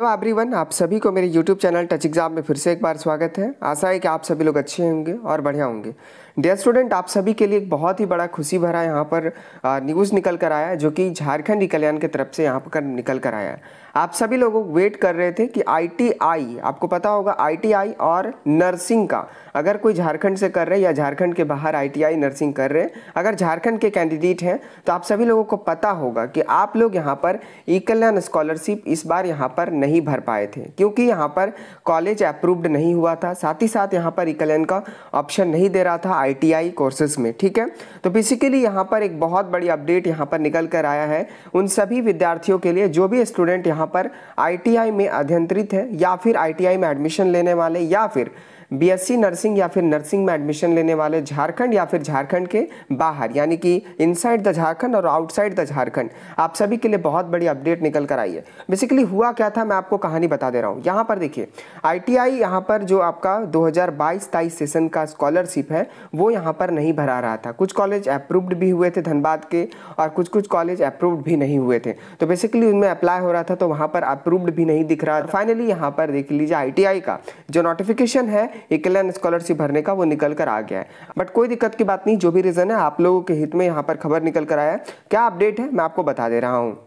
hello everyone आप सभी को मेरे यूट्यूब चैनल टच एग्जाम में फिर से एक बार स्वागत है आशा है कि आप सभी लोग अच्छे होंगे और बढ़िया होंगे डियर स्टूडेंट आप सभी के लिए एक बहुत ही बड़ा खुशी भरा यहाँ पर न्यूज़ निकल कर आया है जो कि झारखंड कल्याण की तरफ से यहाँ पर निकल कर आया है आप सभी लोग वेट कर रहे थे कि आईटीआई आपको पता होगा आईटीआई और नर्सिंग का अगर कोई झारखंड से कर रहे या झारखंड के बाहर आईटीआई नर्सिंग कर रहे अगर झारखंड के कैंडिडेट हैं तो आप सभी लोगों को पता होगा कि आप लोग यहाँ पर ई कल्याण स्कॉलरशिप इस बार यहाँ पर नहीं भर पाए थे क्योंकि यहाँ पर कॉलेज अप्रूव्ड नहीं हुआ था साथ ही साथ यहाँ पर ई कल्याण का ऑप्शन नहीं दे रहा था आई कोर्सेस में ठीक है तो बेसिकली यहाँ पर एक बहुत बड़ी अपडेट यहाँ पर निकल कर आया है उन सभी विद्यार्थियों के लिए जो भी स्टूडेंट यहाँ यहाँ पर आईटीआई में अध्यंतरित है या फिर आईटीआई में एडमिशन लेने वाले या फिर बीएससी नर्सिंग या फिर नर्सिंग में एडमिशन लेने वाले झारखंड या फिर झारखंड के बाहर यानी कि इनसाइड द झारखंड और आउटसाइड द झारखंड आप सभी के लिए बहुत बड़ी अपडेट निकल कर आई है बेसिकली हुआ क्या था मैं आपको कहानी बता दे रहा हूँ यहाँ पर देखिए आईटीआई यहाँ पर जो आपका 2022 तेईस सेशन का स्कॉलरशिप है वो यहाँ पर नहीं भरा रहा था कुछ कॉलेज अप्रूव्ड भी हुए थे धनबाद के और कुछ कुछ कॉलेज अप्रूव्ड भी नहीं हुए थे तो बेसिकली उनमें अप्लाई हो रहा था तो वहाँ पर अप्रूव्ड भी नहीं दिख रहा फाइनली यहाँ पर देख लीजिए आई का जो नोटिफिकेशन है इकलन स्कॉलरशिप भरने का वो निकल कर आ गया है बट कोई दिक्कत की बात नहीं जो भी रीज़न है आप लोगों के हित में यहाँ पर खबर निकल कर आया है क्या अपडेट है मैं आपको बता दे रहा हूँ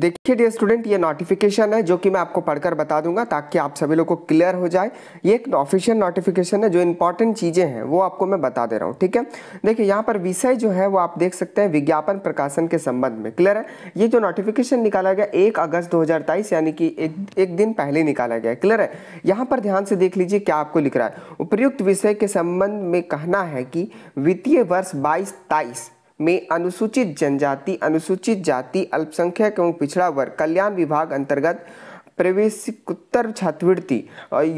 देखिए डियर स्टूडेंट ये नोटिफिकेशन है जो कि मैं आपको पढ़कर बता दूंगा ताकि आप सभी लोगों को क्लियर हो जाए ये एक ऑफिशियल नोटिफिकेशन है जो इंपॉर्टेंट चीज़ें हैं वो आपको मैं बता दे रहा हूँ ठीक है देखिए यहाँ पर विषय जो है वो आप देख सकते हैं विज्ञापन प्रकाशन के संबंध में क्लियर है ये जो नोटिफिकेशन निकाला गया एक अगस्त दो यानी कि एक, एक दिन पहले निकाला गया क्लियर है यहाँ पर ध्यान से देख लीजिए क्या आपको लिख रहा है उपयुक्त विषय के संबंध में कहना है कि वित्तीय वर्ष बाईस तेईस में अनुसूचित जनजाति अनुसूचित जाति अल्पसंख्यक एवं पिछड़ा वर्ग कल्याण विभाग अंतर्गत प्रवेशिकोत्तर छात्रवृत्ति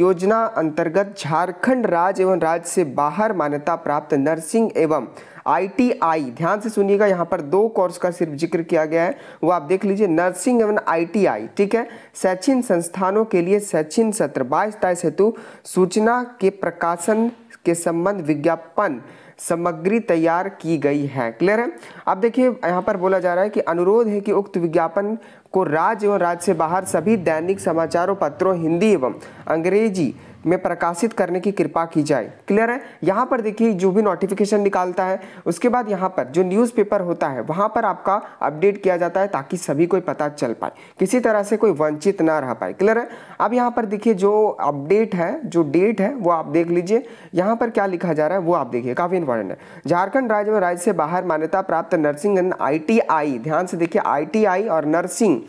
योजना अंतर्गत झारखंड राज्य एवं राज्य से बाहर मान्यता प्राप्त नर्सिंग एवं आईटीआई ध्यान से सुनिएगा यहाँ पर दो कोर्स का सिर्फ जिक्र किया गया है वो आप देख लीजिए नर्सिंग एवं आईटीआई ठीक है शैक्षणिक संस्थानों के लिए शैक्षणिक सत्र बाईस तेईस हेतु सूचना के प्रकाशन के संबंध विज्ञापन सामग्री तैयार की गई है क्लियर है अब देखिए यहाँ पर बोला जा रहा है कि अनुरोध है कि उक्त विज्ञापन को राज्य और राज्य से बाहर सभी दैनिक समाचारों पत्रों हिंदी एवं अंग्रेजी में प्रकाशित करने की कृपा की जाए क्लियर है यहाँ पर देखिए जो भी नोटिफिकेशन निकालता है उसके बाद यहाँ पर जो न्यूज़पेपर होता है वहाँ पर आपका अपडेट किया जाता है ताकि सभी को पता चल पाए किसी तरह से कोई वंचित ना रह पाए क्लियर है अब यहाँ पर देखिए जो अपडेट है जो डेट है वो आप देख लीजिए यहाँ पर क्या लिखा जा रहा है वो आप देखिए काफ़ी इंपॉर्टेंट है झारखंड राज्य में राज्य से बाहर मान्यता प्राप्त नर्सिंग एंड आई ध्यान से देखिए आई और नर्सिंग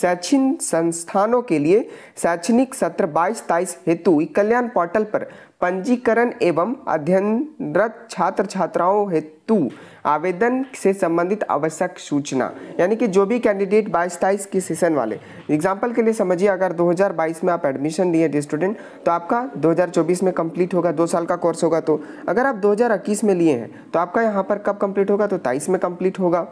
शैक्षणिक संस्थानों के लिए शैक्षणिक सत्र बाईस तेईस हेतु कल्याण पोर्टल पर पंजीकरण एवं अध्ययनरत छात्र छात्राओं हेतु आवेदन से संबंधित आवश्यक सूचना यानी कि जो भी कैंडिडेट बाईस तेईस के सेशन वाले एग्जाम्पल के लिए समझिए अगर 2022 में आप एडमिशन लिए स्टूडेंट तो आपका 2024 में कंप्लीट होगा दो साल का कोर्स होगा तो अगर आप 2021 में लिए हैं तो आपका यहाँ पर कब कंप्लीट होगा तो तेईस में कंप्लीट होगा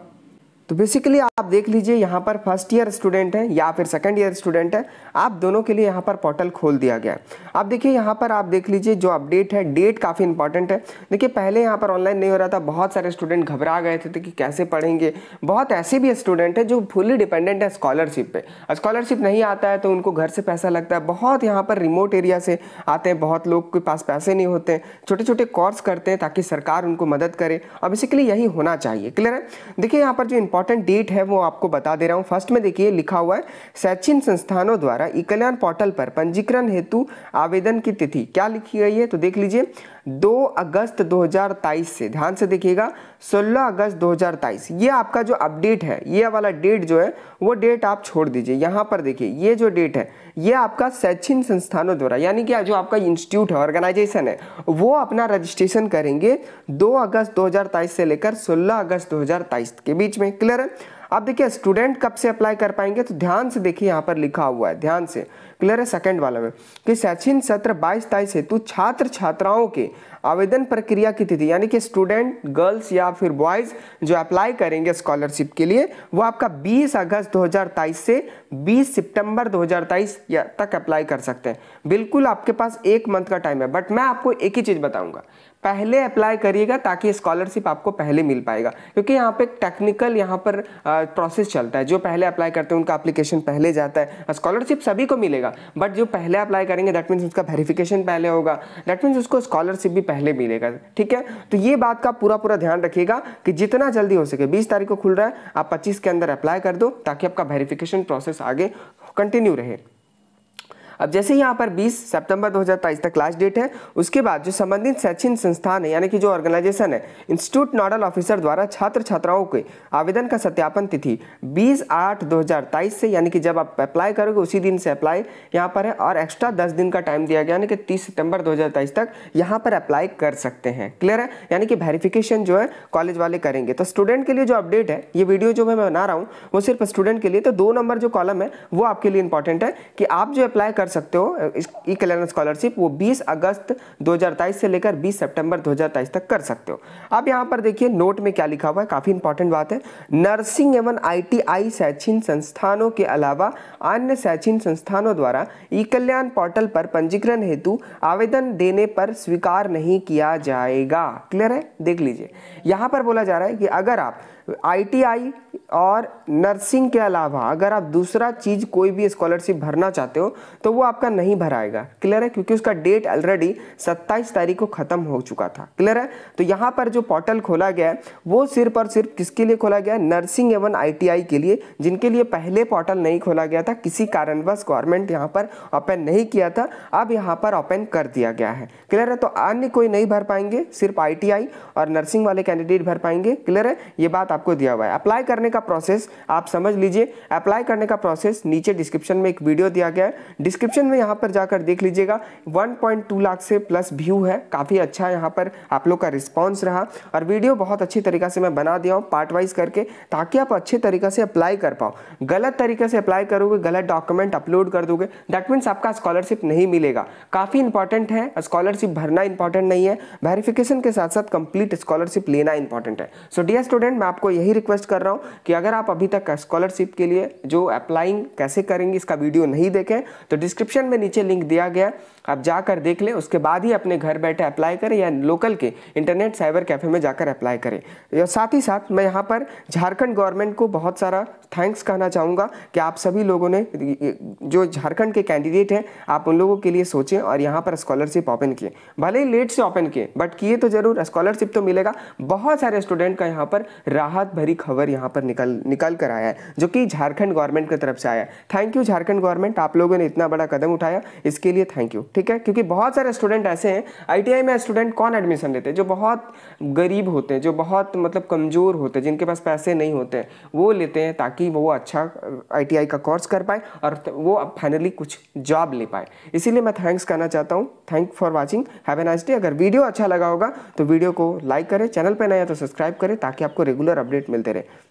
तो बेसिकली आप देख लीजिए यहाँ पर फर्स्ट ईयर स्टूडेंट है या फिर सेकंड ईयर स्टूडेंट है आप दोनों के लिए यहाँ पर पोर्टल खोल दिया गया है अब देखिए यहाँ पर आप देख लीजिए जो अपडेट है डेट काफ़ी इंपॉर्टेंट है देखिए पहले यहाँ पर ऑनलाइन नहीं हो रहा था बहुत सारे स्टूडेंट घबरा गए थे, थे कि कैसे पढ़ेंगे बहुत ऐसे भी स्टूडेंट है जो फुली डिपेंडेंट है स्कॉलरशिप पर स्कॉलरशिप नहीं आता है तो उनको घर से पैसा लगता है बहुत यहाँ पर रिमोट एरिया से आते हैं बहुत लोग के पास पैसे नहीं होते छोटे छोटे कोर्स करते हैं ताकि सरकार उनको मदद करे और बेसिकली यही होना चाहिए क्लियर है देखिए यहाँ पर जो इंपॉर्टेंट डेट है वो आपको बता दे रहा हूँ फर्स्ट में देखिए लिखा हुआ है शैक्षणिक संस्थानों द्वारा ई कल्याण पोर्टल पर पंजीकरण हेतु आवेदन की तिथि क्या लिखी गई है तो देख लीजिए दो अगस्त 2023 से ध्यान से देखिएगा 16 अगस्त 2023 ये आपका जो अपडेट है ये वाला डेट जो है वो डेट आप छोड़ दीजिए यहाँ पर देखिए ये जो डेट है ये आपका शैक्षणिक संस्थानों द्वारा यानी कि जो आपका इंस्टीट्यूट है ऑर्गेनाइजेशन है वो अपना रजिस्ट्रेशन करेंगे दो अगस्त 2023 से लेकर सोलह अगस्त 2023 के बीच में क्लियर है अब देखिए स्टूडेंट कब से अप्लाई कर पाएंगे तो ध्यान से देखिए यहाँ पर लिखा हुआ है ध्यान से क्लियर है सेकंड वाला में कि शैक्षणिक सत्र बाईस तेईस हेतु छात्र छात्राओं के आवेदन प्रक्रिया की तिथि यानी कि स्टूडेंट गर्ल्स या फिर बॉयज जो अप्लाई करेंगे स्कॉलरशिप के लिए वो आपका 20 अगस्त 2023 से 20 सितंबर 2023 या तक अप्लाई कर सकते हैं बिल्कुल आपके पास एक मंथ का टाइम है बट मैं आपको एक ही चीज़ बताऊंगा पहले अप्लाई करिएगा ताकि स्कॉलरशिप आपको पहले मिल पाएगा क्योंकि यहाँ पे टेक्निकल यहाँ पर प्रोसेस चलता है जो पहले अप्लाई करते हैं उनका एप्लीकेशन पहले जाता है स्कॉलरशिप सभी को मिलेगा बट जो पहले अप्लाई करेंगे दैट मीन्स उसका वेरिफिकेशन पहले होगा दैट मीन्स उसको स्कॉलरशिप भी पहले मिलेगा ठीक है तो ये बात का पूरा पूरा ध्यान रखिएगा कि जितना जल्दी हो सके बीस तारीख को खुल रहा है आप पच्चीस के अंदर अप्लाई कर दो ताकि आपका वेरिफिकेशन प्रोसेस आगे कंटिन्यू रहे अब जैसे यहाँ पर 20 सितंबर 2023 तक लास्ट डेट है उसके बाद जो संबंधित शैक्षणिक संस्थान है यानी कि जो ऑर्गेनाइजेशन है इंस्टीट्यूट नोडल ऑफिसर द्वारा छात्र छात्राओं के आवेदन का सत्यापन तिथि 20 आठ 2023 से यानी कि जब आप अप्लाई करोगे उसी दिन से अप्लाई यहाँ पर है और एक्स्ट्रा दस दिन का टाइम दिया गया यानी कि तीस सितंबर दो तक यहाँ पर अप्लाई कर सकते हैं क्लियर है यानी कि वेरिफिकेशन जो है कॉलेज वाले करेंगे तो स्टूडेंट के लिए जो अपडेट है ये वीडियो जो मैं बना रहा हूँ वो सिर्फ स्टूडेंट के लिए तो दो नंबर जो कॉलम है वो आपके लिए इंपॉर्टेंट है कि आप जो अप्लाई कर सकते हो ई कल्याण स्कॉलरशिप वो 20 अगस्त 2023 से लेकर 20 सितंबर 2023 तक कर सकते हो अब यहाँ पर देखिए नोट में क्या लिखा हुआ है काफ़ी इंपॉर्टेंट बात है नर्सिंग एवं आईटीआई टी शैक्षणिक संस्थानों के अलावा अन्य शैक्षिक संस्थानों द्वारा ई कल्याण पोर्टल पर पंजीकरण हेतु आवेदन देने पर स्वीकार नहीं किया जाएगा क्लियर है देख लीजिए यहाँ पर बोला जा रहा है कि अगर आप आईटीआई और नर्सिंग के अलावा अगर आप दूसरा चीज़ कोई भी स्कॉलरशिप भरना चाहते हो तो वो आपका नहीं भराएगा क्लियर है क्योंकि उसका डेट ऑलरेडी 27 तारीख को ख़त्म हो चुका था क्लियर है तो यहाँ पर जो पोर्टल खोला गया है वो सिर्फ और सिर्फ किसके लिए खोला गया है नर्सिंग एवं आईटीआई के लिए जिनके लिए पहले पोर्टल नहीं खोला गया था किसी कारणवश गवर्नमेंट यहाँ पर ओपन नहीं किया था अब यहाँ पर ओपन कर दिया गया है क्लियर है तो अन्य कोई नहीं भर पाएंगे सिर्फ आई और नर्सिंग वाले कैंडिडेट भर पाएंगे क्लियर है ये बात आपको दिया हुआ है अप्लाई करने का प्रोसेस आप समझ लीजिए अप्लाई करने का प्रोसेस नीचे डिस्क्रिप्शन में एक वीडियो दिया गया है डिस्क्रिप्शन में यहाँ पर जाकर देख लीजिएगा 1.2 लाख से प्लस व्यू है काफ़ी अच्छा यहाँ पर आप लोग का रिस्पॉन्स रहा और वीडियो बहुत अच्छी तरीके से मैं बना दिया हूँ पार्ट वाइज करके ताकि आप अच्छे तरीके से अप्लाई कर पाओ गलत तरीके से अप्लाई करोगे गलत डॉक्यूमेंट अपलोड कर दोगे दैट मीन्स आपका स्कॉलरशिप नहीं मिलेगा काफ़ी इंपॉर्टेंट है स्कॉलरशिप भरना इंपॉर्टेंट नहीं है वेरिफिकेशन के साथ साथ कंप्लीट स्कॉलरशिप लेना इंपॉर्टेंट है सो डियर स्टूडेंट मैं आपको यही रिक्वेस्ट कर रहा हूँ कि अगर आप अभी तक स्कॉलरशिप के लिए जो अप्लाइंग कैसे करेंगे इसका वीडियो नहीं देखें तो डिस डिस्क्रिप्शन में नीचे लिंक दिया गया आप जाकर देख लें उसके बाद ही अपने घर बैठे अप्लाई करें या लोकल के इंटरनेट साइबर कैफ़े में जाकर अप्लाई करें और साथ ही साथ मैं यहाँ पर झारखंड गवर्नमेंट को बहुत सारा थैंक्स कहना चाहूँगा कि आप सभी लोगों ने जो झारखंड के कैंडिडेट हैं आप उन लोगों के लिए सोचें और यहाँ पर स्कॉलरशिप ओपन किए भले ही लेट से ओपन किए बट किए तो ज़रूर स्कॉलरशिप तो मिलेगा बहुत सारे स्टूडेंट का यहाँ पर राहत भरी खबर यहाँ पर निकल निकल कर आया है जो कि झारखंड गवर्नमेंट की तरफ से आया है थैंक यू झारखंड गवर्नमेंट आप लोगों ने इतना बड़ा बड़ा कदम उठाया इसके लिए थैंक यू ठीक है क्योंकि बहुत सारे स्टूडेंट ऐसे हैं आई में स्टूडेंट कौन एडमिशन लेते हैं जो बहुत गरीब होते हैं जो बहुत मतलब कमज़ोर होते हैं जिनके पास पैसे नहीं होते वो लेते हैं ताकि वो अच्छा आई का कोर्स कर पाए और वो फाइनली कुछ जॉब ले पाए इसीलिए मैं थैंक्स करना चाहता हूँ thank for watching have an nice day अगर वीडियो अच्छा लगा होगा तो वीडियो को लाइक करें चैनल पर नया तो सब्सक्राइब करें ताकि आपको रेगुलर अपडेट मिलते रहे